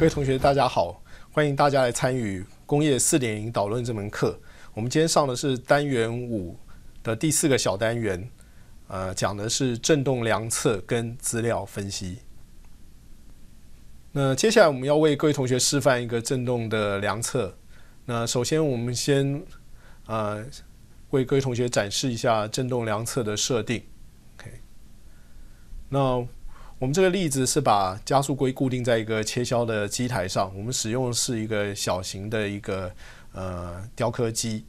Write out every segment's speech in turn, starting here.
各位同学，大家好！欢迎大家来参与《工业四点零导论》这门课。我们今天上的是单元五的第四个小单元，呃，讲的是振动量测跟资料分析。那接下来我们要为各位同学示范一个振动的量测。那首先，我们先呃为各位同学展示一下振动量测的设定。OK，那我们这个例子是把加速归固定在一个切削的机台上，我们使用是一个小型的一个呃雕刻机。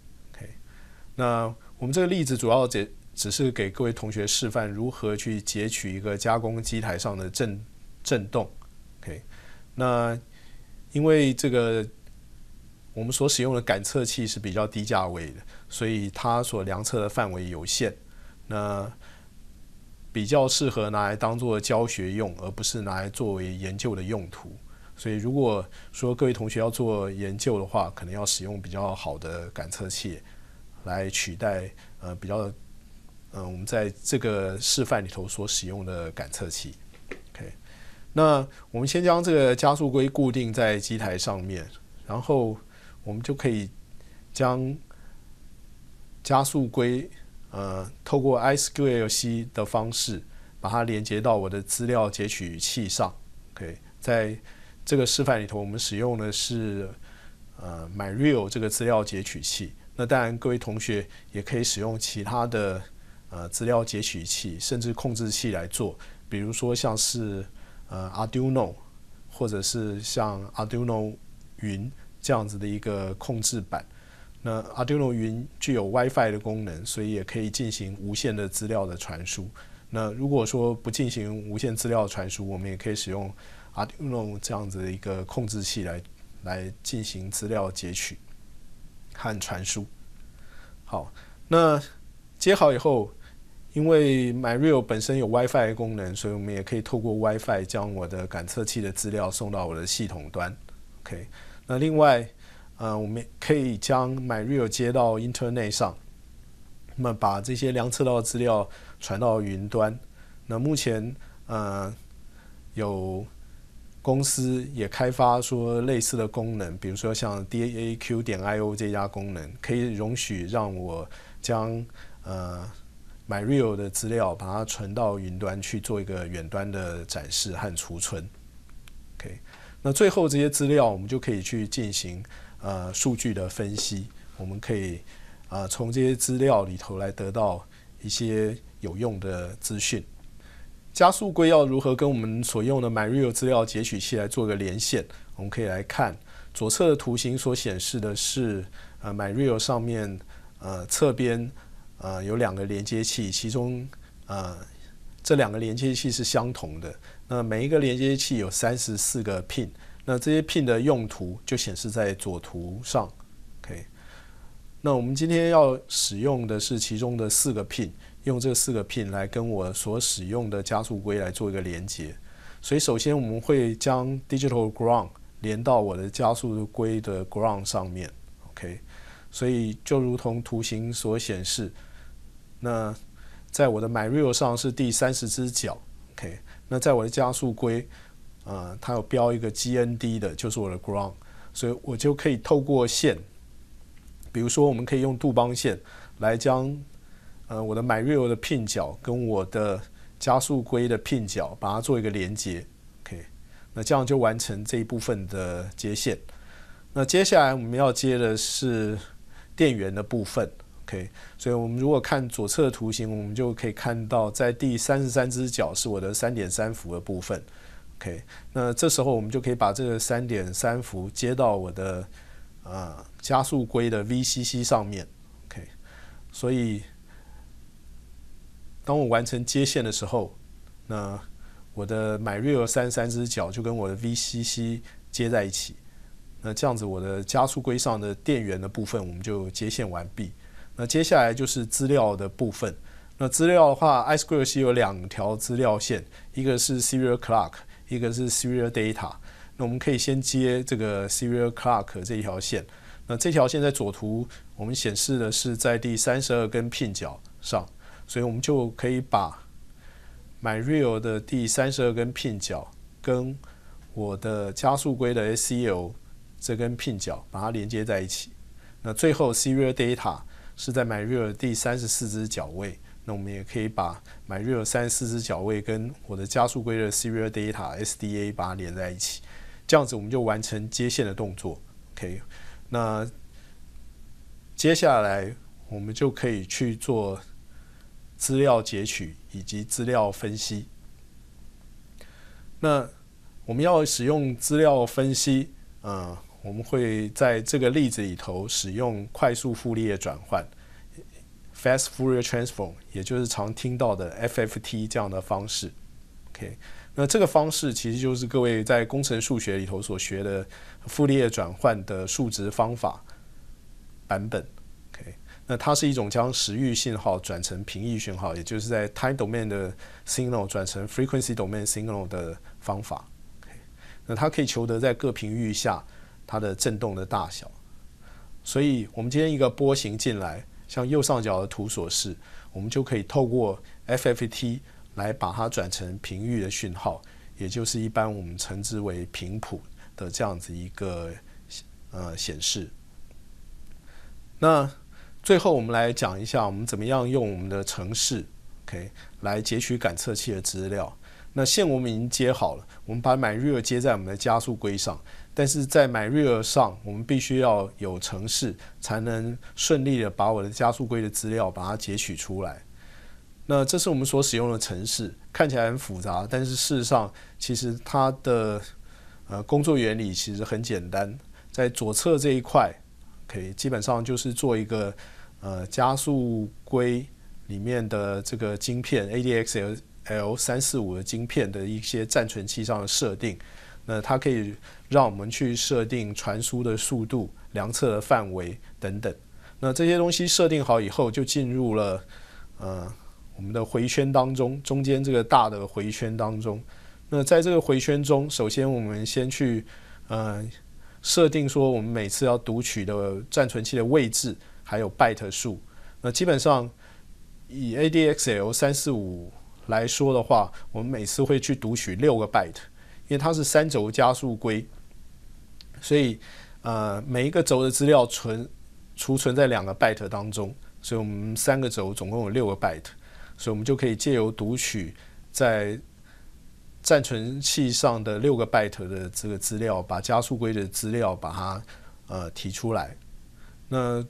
那我们这个例子主要只只是给各位同学示范如何去截取一个加工机台上的振振动。那因为这个我们所使用的感测器是比较低价位的，所以它所量测的范围有限。那比较适合拿来当做教学用，而不是拿来作为研究的用途。所以，如果说各位同学要做研究的话，可能要使用比较好的感测器来取代呃比较嗯我们在这个示范里头所使用的感测器。OK，那我们先将这个加速规固定在机台上面，然后我们就可以将加速规。呃，透过 i SQLC 的方式把它连接到我的资料截取器上。OK，在这个示范里头，我们使用的是呃 MyReal 这个资料截取器。那当然，各位同学也可以使用其他的呃资料截取器，甚至控制器来做。比如说像是呃 Arduino，或者是像 Arduino 云这样子的一个控制板。那 Arduino 云具有 WiFi 的功能，所以也可以进行无线的资料的传输。那如果说不进行无线资料传输，我们也可以使用 Arduino 这样子的一个控制器来来进行资料截取和传输。好，那接好以后，因为 m y r e a l 本身有 WiFi 的功能，所以我们也可以透过 WiFi 将我的感测器的资料送到我的系统端。OK，那另外。嗯，我们可以将 m y r e a l 接到 Internet 上，那么把这些量测到的资料传到云端。那目前，嗯，有公司也开发说类似的功能，比如说像 DAQ 点 IO 这家功能，可以容许让我将呃 m y r e a l 的资料把它存到云端去做一个远端的展示和储存。OK，那最后这些资料我们就可以去进行。呃，数据的分析，我们可以啊从这些资料里头来得到一些有用的资讯。加速龟要如何跟我们所用的 MyReal 资料截取器来做个连线？我们可以来看左侧的图形所显示的是呃 MyReal 上面呃侧边呃有两个连接器，其中呃这两个连接器是相同的。那每一个连接器有三十四个 pin。那这些 pin 的用途就显示在左图上，OK。那我们今天要使用的是其中的四个 pin，用这四个 pin 来跟我所使用的加速龟来做一个连接。所以首先我们会将 digital ground 连到我的加速龟的 ground 上面，OK。所以就如同图形所显示，那在我的 Myreal 上是第三十只脚，OK。那在我的加速龟。呃，它有标一个 GND 的，就是我的 Ground，所以我就可以透过线，比如说我们可以用杜邦线来将呃我的 Myreal 的 Pin 角跟我的加速硅的 Pin 角把它做一个连接，OK，那这样就完成这一部分的接线。那接下来我们要接的是电源的部分，OK，所以我们如果看左侧图形，我们就可以看到在第三十三只脚是我的三点三伏的部分。OK，那这时候我们就可以把这个三点三伏接到我的啊加速龟的 VCC 上面。OK，所以当我完成接线的时候，那我的 MyReal 三三只脚就跟我的 VCC 接在一起。那这样子我的加速龟上的电源的部分我们就接线完毕。那接下来就是资料的部分。那资料的话，iSquare 七有两条资料线，一个是 Serial Clock。一个是 Serial Data，那我们可以先接这个 Serial Clock 这一条线。那这条线在左图我们显示的是在第三十二根 pin 角上，所以我们就可以把 MyReal 的第三十二根 pin 角跟我的加速龟的 SCL 这根 pin 角把它连接在一起。那最后 Serial Data 是在 MyReal 第三十四只脚位。那我们也可以把 MyReal 三四只脚位跟我的加速龟的 Serial Data SDA 把它连在一起，这样子我们就完成接线的动作。OK，那接下来我们就可以去做资料截取以及资料分析。那我们要使用资料分析，啊，我们会在这个例子里头使用快速复叶转换。Fast Fourier Transform，也就是常听到的 FFT 这样的方式。OK，那这个方式其实就是各位在工程数学里头所学的傅立叶转换的数值方法版本。OK，那它是一种将时域信号转成频域信号，也就是在 Time Domain 的 Signal 转成 Frequency Domain Signal 的方法。那它可以求得在各频域下它的振动的大小。所以我们今天一个波形进来。像右上角的图所示，我们就可以透过 FFT 来把它转成频域的讯号，也就是一般我们称之为频谱的这样子一个呃显示。那最后我们来讲一下我们怎么样用我们的程式 OK 来截取感测器的资料。那线我们已经接好了，我们把 m y r l 接在我们的加速龟上。但是在买 real 上，我们必须要有程式才能顺利的把我的加速龟的资料把它截取出来。那这是我们所使用的程式，看起来很复杂，但是事实上其实它的呃工作原理其实很简单，在左侧这一块可以，基本上就是做一个呃加速龟里面的这个晶片 ADXLL 三四五的晶片的一些暂存器上的设定。那它可以让我们去设定传输的速度、量测的范围等等。那这些东西设定好以后，就进入了呃我们的回圈当中，中间这个大的回圈当中。那在这个回圈中，首先我们先去呃设定说，我们每次要读取的暂存器的位置，还有 byte 数。那基本上以 ADXL 三四五来说的话，我们每次会去读取六个 byte。因为它是三轴加速归，所以呃每一个轴的资料存储存在两个 byte 当中，所以我们三个轴总共有六个 byte，所以我们就可以借由读取在暂存器上的六个 byte 的这个资料，把加速归的资料把它呃提出来，那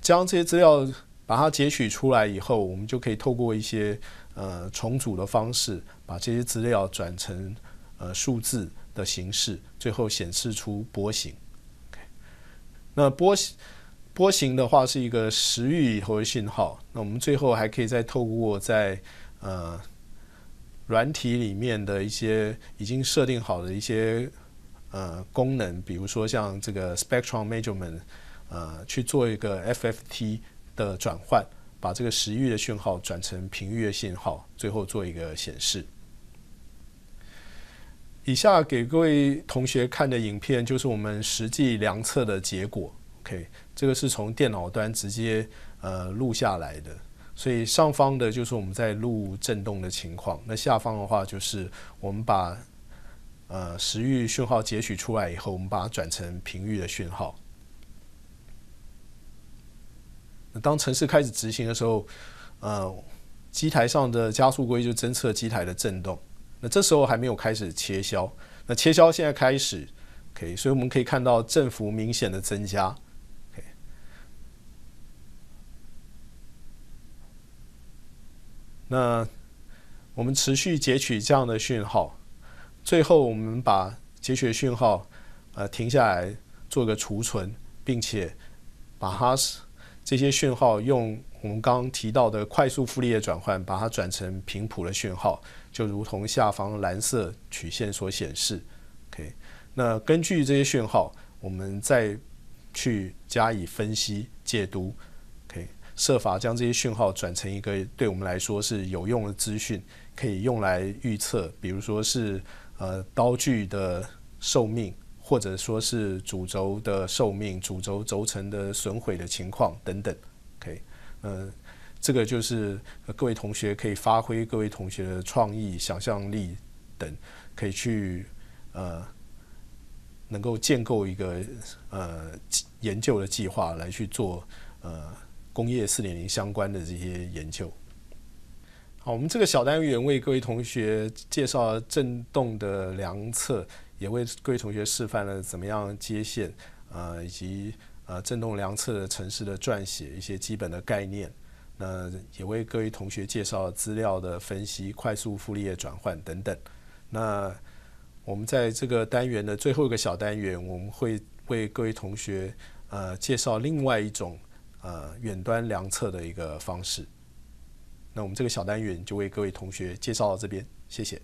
将这些资料把它截取出来以后，我们就可以透过一些呃重组的方式，把这些资料转成。呃，数字的形式最后显示出波形。那波波形的话是一个时域的信号。那我们最后还可以再透过在呃软体里面的一些已经设定好的一些呃功能，比如说像这个 Spectrum Measurement，呃，去做一个 FFT 的转换，把这个时域的讯号转成频域的信号，最后做一个显示。以下给各位同学看的影片就是我们实际量测的结果。OK，这个是从电脑端直接呃录下来的，所以上方的就是我们在录振动的情况，那下方的话就是我们把呃时域讯号截取出来以后，我们把它转成频域的讯号。当程式开始执行的时候，呃，机台上的加速规就侦测机台的振动。那这时候还没有开始切削，那切削现在开始，OK，所以我们可以看到振幅明显的增加那我们持续截取这样的讯号，最后我们把截取讯号呃停下来做个储存，并且把它这些讯号用。我们刚刚提到的快速傅立叶转换，把它转成频谱的讯号，就如同下方蓝色曲线所显示。OK，那根据这些讯号，我们再去加以分析解读。OK，设法将这些讯号转成一个对我们来说是有用的资讯，可以用来预测，比如说是呃刀具的寿命，或者说是主轴的寿命、主轴轴承的损毁的情况等等。OK。嗯，这个就是各位同学可以发挥各位同学的创意、想象力等，可以去呃，能够建构一个呃研究的计划来去做呃工业四点零相关的这些研究。好，我们这个小单元为各位同学介绍振动的量测，也为各位同学示范了怎么样接线啊，以及。呃，振动量测的城市的撰写一些基本的概念，那也为各位同学介绍资料的分析、快速傅立叶转换等等。那我们在这个单元的最后一个小单元，我们会为各位同学呃介绍另外一种呃远端量测的一个方式。那我们这个小单元就为各位同学介绍到这边，谢谢。